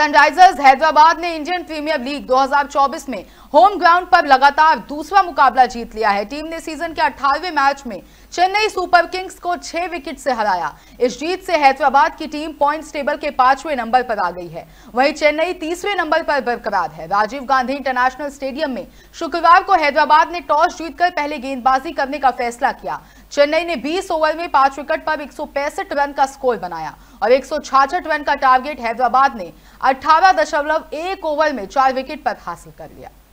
Sunrisers Hyderabad ने Indian premiere league 2024 में home ground पर लगातार दूसरा मुकाबला जीत लिया है टीम ने सीजन के 18वें मैच में चेन्नई सुपर किंग्स को छह विकेट से हराया इस जीत से हैदराबाद की टीम पॉइंट्स टेबल के पांचवें नंबर पर आ गई है वहीं चेन्नई तीसरे नंबर पर बरकरार है राजीव गांधी इंटरनेशनल स्टेडियम में शुक्रवार को हैदराबाद ने टॉस जीतकर पहले गेंदबाजी करने का फैसला किया चेन्नई ने 20 ओवर में पांच विकेट पर एक रन का स्कोर बनाया और एक रन का टारगेट हैदराबाद ने अठारह ओवर में चार विकेट पर हासिल कर लिया